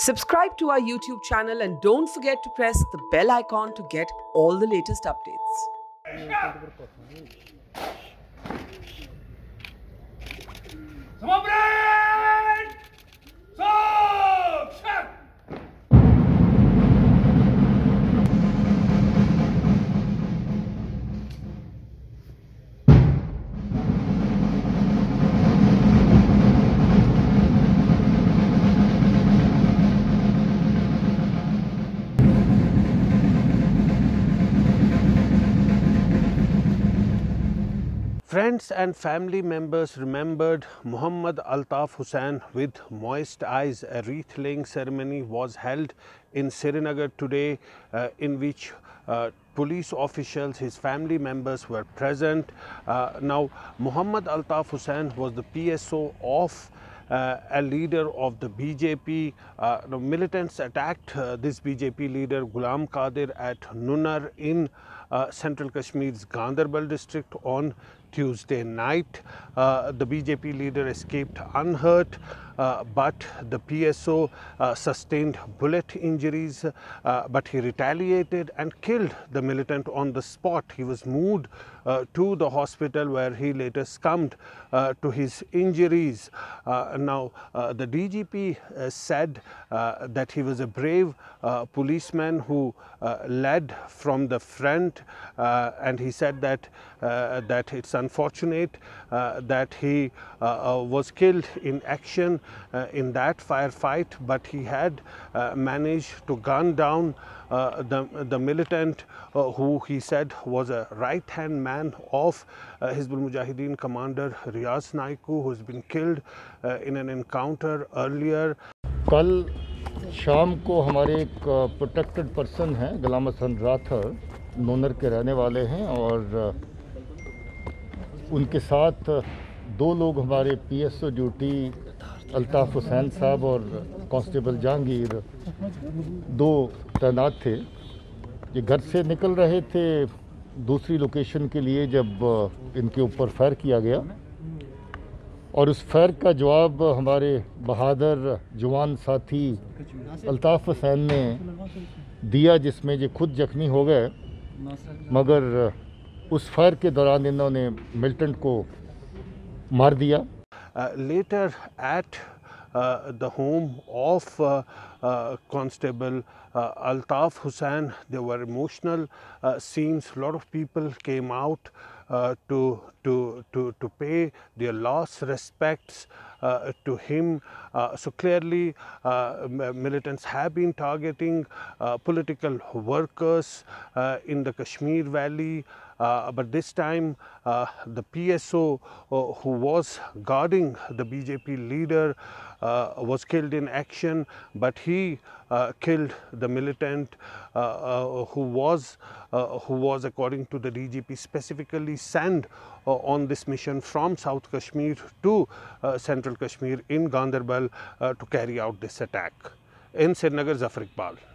Subscribe to our YouTube channel and don't forget to press the bell icon to get all the latest updates. Friends and family members remembered Muhammad Altaf Hussain with moist eyes. A wreath laying ceremony was held in Srinagar today, uh, in which uh, police officials, his family members were present. Uh, now, Muhammad Altaf Hussain was the PSO of uh, a leader of the BJP. Uh, the militants attacked uh, this BJP leader Ghulam Qadir at Nunar in uh, central Kashmir's Gandharbal district on Tuesday night. Uh, the BJP leader escaped unhurt, uh, but the PSO uh, sustained bullet injuries, uh, but he retaliated and killed the militant on the spot. He was moved uh, to the hospital where he later succumbed uh, to his injuries. now, the DGP said that he was a brave policeman who led from the front, and he said that, that it's unfortunate uh, that he uh, uh, was killed in action uh, in that firefight, but he had uh, managed to gun down uh, the, the militant uh, who he said was a right-hand man of uh, Hizbul Mujahideen commander Riaz Naiku, who has been killed uh, in an encounter earlier. कल शाम को हमारे एक protected person हैं गुलाम Hasan rather नूनर के रहने वाले हैं और उनके साथ दो लोग हमारे पीएसओ ड्यूटी अल्ताफ़ हुसैन साहब और कांस्टेबल जहांगीर दो तैनात थे ये घर से निकल रहे थे दूसरी लोकेशन के लिए जब इनके ऊपर फायर किया गया और उस फायर का जवाब हमारे बहादुर जवान साथी अल्ताफ़ हुसैन ने दिया जिसमें ये खुद जख्मी हो गए मगर उस फायर के दौरान इन्होंने मिल्टेंट को मार दिया later at the home of constable Altaf Hussain they were emotional scenes lot of people came out to to to to pay their last respects Uh, to him. Uh, so clearly, uh, militants have been targeting political workers in the Kashmir Valley. Uh, but this time uh, the PSO uh, who was guarding the BJP leader was killed in action but he killed the militant who was who was according to the DGP specifically sent on this mission from South Kashmir to central central Kashmir in Ganderbal to carry out this attack in Srinagar Zafar Iqbal.